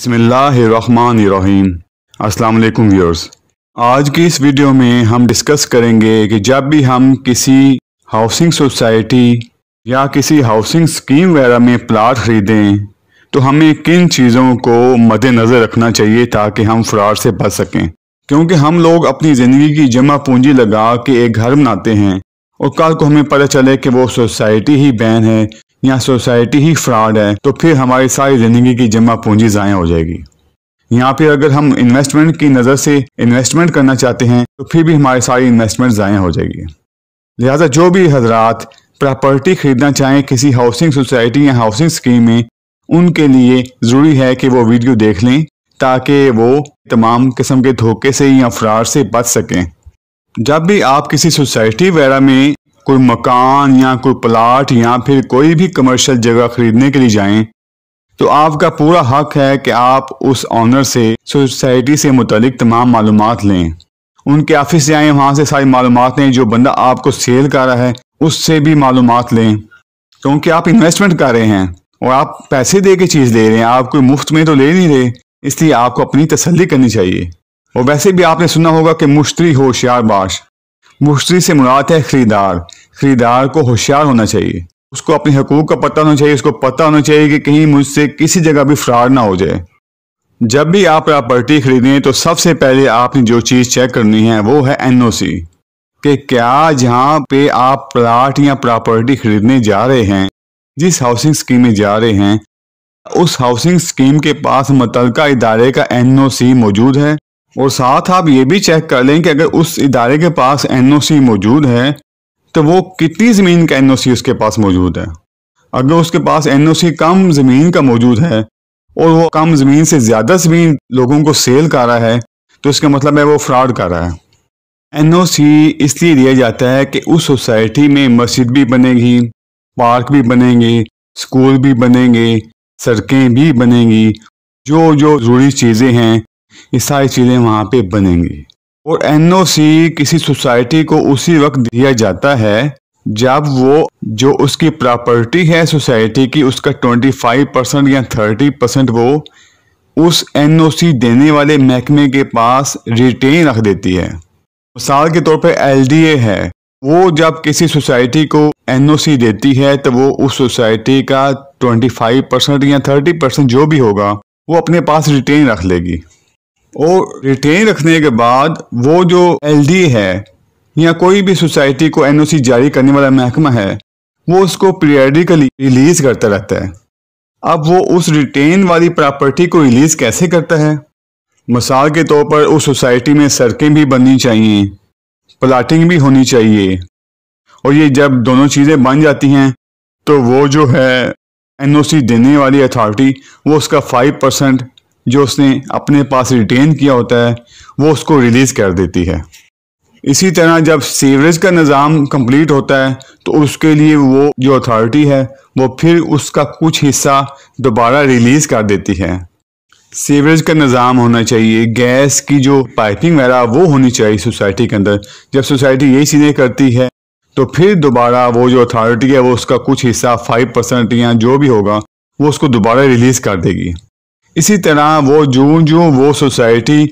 बसमीम अल्लाम व्यूअर्स आज की इस वीडियो में हम डिस्कस करेंगे कि जब भी हम किसी हाउसिंग सोसाइटी या किसी हाउसिंग स्कीम वगैरह में प्लाट ख़रीदें तो हमें किन चीज़ों को मद्देनज़र रखना चाहिए ताकि हम फ्रॉड से बच सकें क्योंकि हम लोग अपनी ज़िंदगी की जमा पूंजी लगा के एक घर बनाते हैं और कल को हमें पता चले कि वो सोसाइटी ही बैन है या सोसाइटी ही फ्रॉड है तो फिर हमारी सारी जिंदगी की जमा पूंजी ज़ाया हो जाएगी यहाँ पे अगर हम इन्वेस्टमेंट की नज़र से इन्वेस्टमेंट करना चाहते हैं तो फिर भी हमारी सारी इन्वेस्टमेंट ज़ाया हो जाएगी लिहाजा जो भी हजरात प्रॉपर्टी खरीदना चाहें किसी हाउसिंग सोसाइटी या हाउसिंग स्कीम में उनके लिए ज़रूरी है कि वो वीडियो देख लें ताकि वो तमाम किस्म के धोखे से या फ्रॉड से बच सकें जब भी आप किसी सोसाइटी वगैरह में कोई मकान या कोई प्लाट या फिर कोई भी कमर्शियल जगह खरीदने के लिए जाएं तो आपका पूरा हक है कि आप उस ऑनर से सोसाइटी से मुतलिक तमाम मालूम लें उनके ऑफिस जाए वहां से सारी मालूम लें जो बंदा आपको सेल कर रहा है उससे भी मालूम लें क्योंकि आप इन्वेस्टमेंट कर रहे हैं और आप पैसे दे के चीज़ ले रहे हैं आप कोई मुफ्त में तो ले नहीं रहे इसलिए आपको अपनी तसल्ली करनी चाहिए और वैसे भी आपने सुना होगा कि मुश्तरी होशियार बाश मुश्तरी से मुराद है खरीदार खरीदार को होशियार होना चाहिए उसको अपने हकूक का पता होना चाहिए उसको पता होना चाहिए कि कहीं मुझसे किसी जगह भी फ्रॉड ना हो जाए जब भी आप प्रॉपर्टी खरीदें तो सबसे पहले आपने जो चीज़ चेक करनी है वो है एनओसी कि क्या जहाँ पे आप प्लाट या प्रॉपर्टी खरीदने जा रहे हैं जिस हाउसिंग स्कीम में जा रहे हैं उस हाउसिंग स्कीम के पास मुतल इदारे का एन ओ सी मौजूद है और साथ आप ये भी चेक कर लें कि अगर उस इदारे के पास एनओसी मौजूद है तो वो कितनी ज़मीन का एनओसी उसके पास मौजूद है अगर उसके पास एनओसी कम ज़मीन का मौजूद है और वो कम ज़मीन से ज़्यादा ज़मीन लोगों को सेल कर रहा है तो इसका मतलब है वो फ्रॉड कर रहा है एन इसलिए दिया जाता है कि उस सोसाइटी में मस्जिद भी बनेगी पार्क भी बनेंगे स्कूल भी बनेंगे सड़कें भी बनेंगी जो जो ज़रूरी चीज़ें हैं ये सारी चीज़ें वहाँ पे बनेंगी और एन किसी सोसाइटी को उसी वक्त दिया जाता है जब वो जो उसकी प्रॉपर्टी है सोसाइटी की उसका 25 परसेंट या 30 परसेंट वो उस एन देने वाले महकमे के पास रिटेन रख देती है मिसाल के तौर पे एल है वो जब किसी सोसाइटी को एन देती है तो वो उस सोसाइटी का 25 परसेंट या 30 परसेंट जो भी होगा वो अपने पास रिटेन रख लेगी और रिटेन रखने के बाद वो जो एलडी है या कोई भी सोसाइटी को एनओसी जारी करने वाला महकमा है वो उसको पीरियडिकली रिलीज करता रहता है अब वो उस रिटेन वाली प्रॉपर्टी को रिलीज कैसे करता है मिसाल के तौर पर उस सोसाइटी में सड़कें भी बननी चाहिए प्लाटिंग भी होनी चाहिए और ये जब दोनों चीज़ें बन जाती हैं तो वो जो है एनओसी देने वाली अथॉरिटी वो उसका फाइव परसेंट जो उसने अपने पास रिटेन किया होता है वो उसको रिलीज़ कर देती है इसी तरह जब सीवरेज का निज़ाम कंप्लीट होता है तो उसके लिए वो जो अथॉरिटी है वो फिर उसका कुछ हिस्सा दोबारा रिलीज़ कर देती है सीवरेज का निज़ाम होना चाहिए गैस की जो पाइपिंग वगैरह वो होनी चाहिए सोसाइटी के अंदर जब सोसाइटी यही चीज़ें करती है तो फिर दोबारा वो जो अथॉरिटी है वो उसका कुछ हिस्सा फाइव परसेंट या जो भी होगा वो उसको दोबारा रिलीज़ कर देगी इसी तरह वो जूं जूं वो सोसाइटी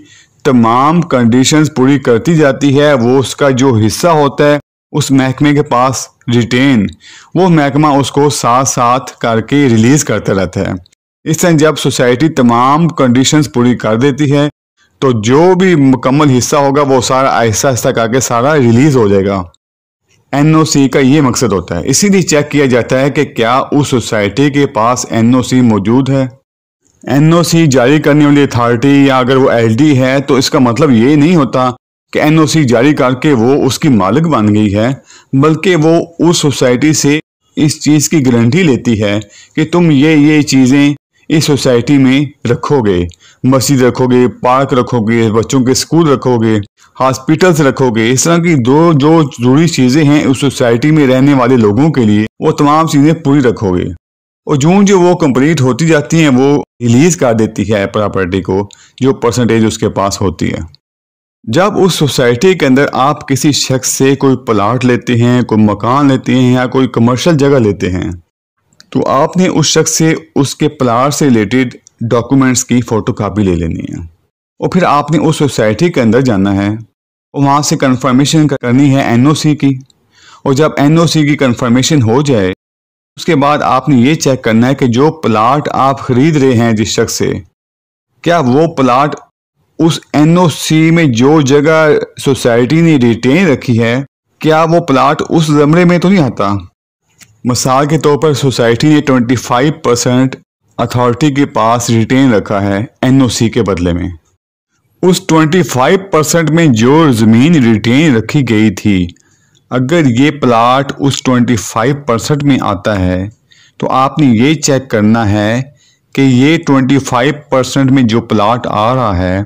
तमाम कंडीशंस पूरी करती जाती है वो उसका जो हिस्सा होता है उस महकमे के पास रिटेन वो महकमा उसको साथ साथ करके रिलीज करता रहता है इस तरह जब सोसाइटी तमाम कंडीशंस पूरी कर देती है तो जो भी मुकम्मल हिस्सा होगा वो सारा आहिस्ता आहिस्ता करके सारा रिलीज हो जाएगा सी का ये मकसद होता है इसीलिए चेक किया जाता है कि क्या उस सोसाइटी के पास सी मौजूद है एनओसी जारी करने वाली अथॉरिटी या अगर वो एलडी है तो इसका मतलब ये नहीं होता कि एनओसी जारी करके वो उसकी मालिक बन गई है बल्कि वो उस सोसाइटी से इस चीज़ की गारंटी लेती है कि तुम ये ये चीज़ें इस सोसाइटी में रखोगे मस्जिद रखोगे पार्क रखोगे बच्चों के स्कूल रखोगे हॉस्पिटल्स रखोगे इस तरह की दो जो जरूरी चीज़ें हैं उस सोसाइटी में रहने वाले लोगों के लिए वो तमाम चीज़ें पूरी रखोगे और जून जो वो कंप्लीट होती जाती हैं वो रिलीज कर देती है प्रॉपर्टी को जो परसेंटेज उसके पास होती है जब उस सोसाइटी के अंदर आप किसी शख्स से कोई प्लाट लेते हैं कोई मकान लेते हैं या कोई कमर्शियल जगह लेते हैं तो आपने उस शख्स से उसके प्लाट से रिलेटेड डॉक्यूमेंट्स की फ़ोटोकॉपी ले लेनी है और फिर आपने उस सोसाइटी के अंदर जाना है और वहाँ से कन्फर्मेशन करनी है एनओसी की और जब एनओसी की कन्फर्मेशन हो जाए उसके बाद आपने ये चेक करना है कि जो प्लाट आप खरीद रहे हैं जिस शख्स से क्या वो प्लाट उस एनओसी में जो जगह सोसाइटी ने रिटेन रखी है क्या वो प्लाट उस जमरे में तो नहीं आता मिसाल के तौर पर सोसाइटी ने 25 परसेंट अथॉरिटी के पास रिटेन रखा है एनओसी के बदले में उस 25 परसेंट में जो ज़मीन रिटेन रखी गई थी अगर ये प्लाट उस 25 परसेंट में आता है तो आपने ये चेक करना है कि ये 25 परसेंट में जो प्लाट आ रहा है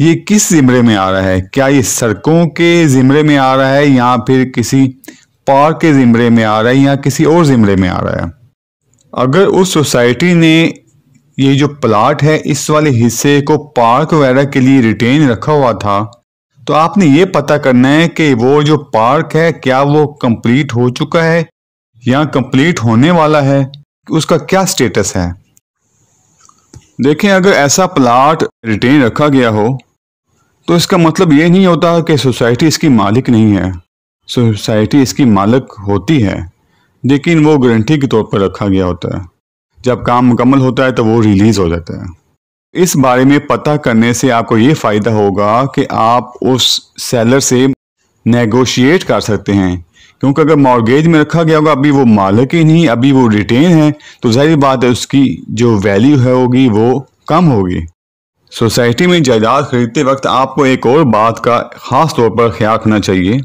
ये किस ज़िमरे में आ रहा है क्या ये सड़कों के ज़िमरे में आ रहा है या फिर किसी पार्क के ज़िमरे में आ रहा है या किसी और ज़िमरे में आ रहा है अगर उस सोसाइटी ने ये जो प्लाट है इस वाले हिस्से को पार्क वगैरह के लिए रिटेन रखा हुआ था तो आपने ये पता करना है कि वो जो पार्क है क्या वो कंप्लीट हो चुका है या कंप्लीट होने वाला है उसका क्या स्टेटस है देखें अगर ऐसा प्लाट रिटेन रखा गया हो तो इसका मतलब ये नहीं होता कि सोसाइटी इसकी मालिक नहीं है सोसाइटी इसकी मालिक होती है लेकिन वो गारंटी के तौर पर रखा गया होता है जब काम मुकम्मल होता है तो वो रिलीज़ हो जाता है इस बारे में पता करने से आपको ये फ़ायदा होगा कि आप उस सेलर से नेगोशिएट कर सकते हैं क्योंकि अगर मॉर्गेज में रखा गया होगा अभी वो मालिक ही नहीं अभी वो रिटेन है तो जाहिर बात है उसकी जो वैल्यू है होगी वो कम होगी सोसाइटी में जायदाद खरीदते वक्त आपको एक और बात का ख़ास तौर पर ख्याल रखना चाहिए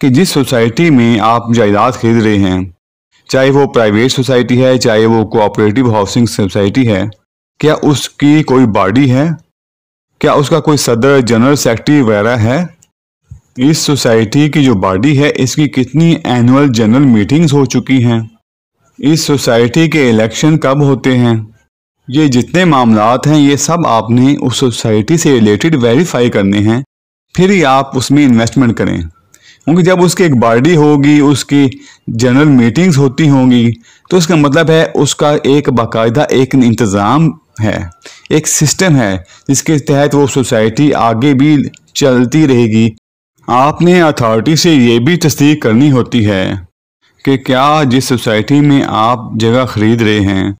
कि जिस सोसाइटी में आप जायदाद खरीद रहे हैं चाहे वो प्राइवेट सोसाइटी है चाहे वो कोऑपरेटिव हाउसिंग सोसाइटी है क्या उसकी कोई बॉडी है क्या उसका कोई सदर जनरल सेक्रेटरी वगैरह है इस सोसाइटी की जो बॉडी है इसकी कितनी एनुअल जनरल मीटिंग्स हो चुकी हैं इस सोसाइटी के इलेक्शन कब होते हैं ये जितने मामलात हैं ये सब आपने उस सोसाइटी से रिलेटेड वेरीफाई करने हैं फिर ही आप उसमें इन्वेस्टमेंट करें क्योंकि जब उसकी एक बॉडी होगी उसकी जनरल मीटिंग्स होती होंगी तो इसका मतलब है उसका एक बाकायदा एक इंतज़ाम है एक सिस्टम है जिसके तहत वो सोसाइटी आगे भी चलती रहेगी आपने अथॉरिटी से ये भी तस्दीक करनी होती है कि क्या जिस सोसाइटी में आप जगह ख़रीद रहे हैं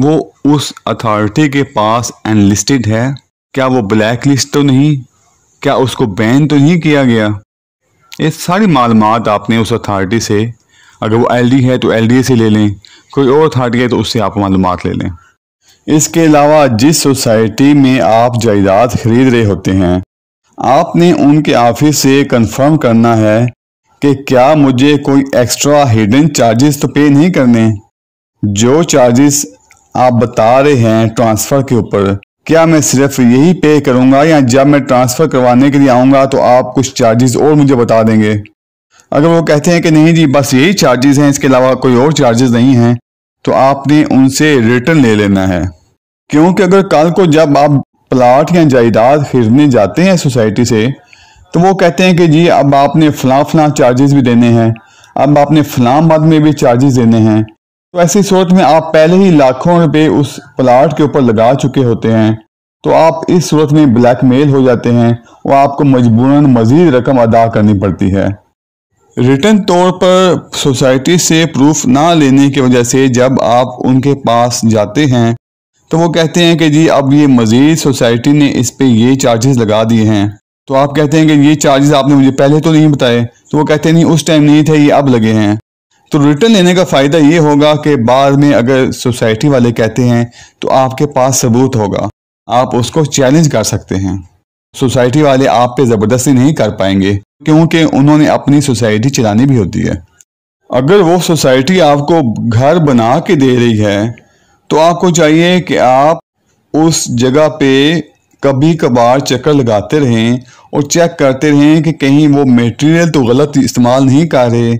वो उस अथॉरिटी के पास एनलिस्टेड है क्या वो ब्लैक लिस्ट तो नहीं क्या उसको बैन तो नहीं किया गया ये सारी मालूम आपने उस अथॉरिटी से अगर वो एल है तो एल से ले लें कोई और अथॉरिटी है तो उससे आप मालूम ले लें इसके अलावा जिस सोसाइटी में आप जायदाद खरीद रहे होते हैं आपने उनके ऑफिस से कंफर्म करना है कि क्या मुझे कोई एक्स्ट्रा हिडन चार्जेस तो पे नहीं करने जो चार्जेस आप बता रहे हैं ट्रांसफ़र के ऊपर क्या मैं सिर्फ यही पे करूंगा या जब मैं ट्रांसफ़र करवाने के लिए आऊँगा तो आप कुछ चार्जेस और मुझे बता देंगे अगर वो कहते हैं कि नहीं जी बस यही चार्जेस हैं इसके अलावा कोई और चार्जेस नहीं हैं तो आपने उनसे रिटर्न ले लेना है क्योंकि अगर कल को जब आप प्लाट या जायदाद खरीदने जाते हैं सोसाइटी से तो वो कहते हैं कि जी अब आपने फलां फलां चार्जेस भी देने हैं अब आपने फलाम बाद में भी चार्जेस देने हैं तो ऐसी सूरत में आप पहले ही लाखों रुपए उस प्लाट के ऊपर लगा चुके होते हैं तो आप इस सूरत में ब्लैकमेल हो जाते हैं और आपको मजबूरन मजीद रकम अदा करनी पड़ती है रिटर्न तौर पर सोसाइटी से प्रूफ ना लेने की वजह से जब आप उनके पास जाते हैं तो वो कहते हैं कि जी अब ये मज़ीद सोसाइटी ने इस पे ये चार्जेस लगा दिए हैं तो आप कहते हैं कि ये चार्जेस आपने मुझे पहले तो नहीं बताए तो वो कहते नहीं उस टाइम नहीं थे ये अब लगे हैं तो रिटर्न लेने का फ़ायदा ये होगा कि बाद में अगर सोसाइटी वाले कहते हैं तो आपके पास सबूत होगा आप उसको चैलेंज कर सकते हैं सोसाइटी वाले आप पे ज़बरदस्ती नहीं कर पाएंगे क्योंकि उन्होंने अपनी सोसाइटी चलानी भी होती है अगर वो सोसाइटी आपको घर बना के दे रही है तो आपको चाहिए कि आप उस जगह पे कभी कभार चक्कर लगाते रहें और चेक करते रहें कि कहीं वो मटेरियल तो गलत इस्तेमाल नहीं कर रहे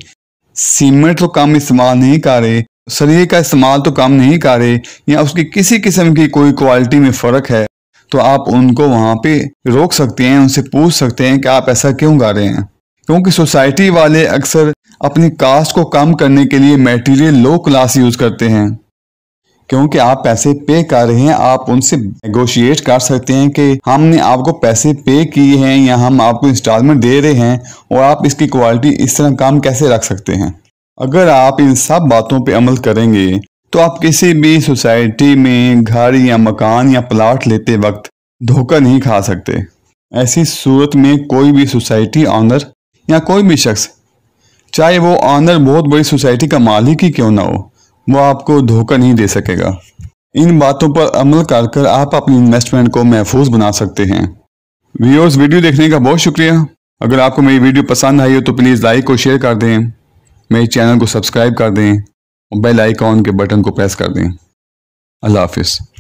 सीमेंट तो कम इस्तेमाल नहीं कर रहे शरीर का इस्तेमाल तो कम नहीं कर रहे या उसकी किसी किस्म की कोई क्वालिटी में फ़र्क है तो आप उनको वहां पे रोक सकते हैं उनसे पूछ सकते हैं कि आप ऐसा क्यों गा रहे हैं क्योंकि सोसाइटी वाले अक्सर अपनी कास्ट को कम करने के लिए मेटीरियल लो क्लास यूज़ करते हैं क्योंकि आप पैसे पे कर रहे हैं आप उनसे नेगोशिएट कर सकते हैं कि हमने आपको पैसे पे किए हैं या हम आपको इंस्टॉलमेंट दे रहे हैं और आप इसकी क्वालिटी इस तरह काम कैसे रख सकते हैं अगर आप इन सब बातों पे अमल करेंगे तो आप किसी भी सोसाइटी में घर या मकान या प्लाट लेते वक्त धोखा नहीं खा सकते ऐसी सूरत में कोई भी सोसाइटी ऑनर या कोई भी शख्स चाहे वो ऑनर बहुत बड़ी सोसाइटी का मालिक ही क्यों ना हो वो आपको धोखा नहीं दे सकेगा इन बातों पर अमल कर कर आप अपनी इन्वेस्टमेंट को महफूज बना सकते हैं व्यूअर्स वीडियो देखने का बहुत शुक्रिया अगर आपको मेरी वीडियो पसंद आई हो तो प्लीज़ लाइक और शेयर कर दें मेरे चैनल को सब्सक्राइब कर दें और बेल आइकॉन के बटन को प्रेस कर दें अल्लाह हाफिज़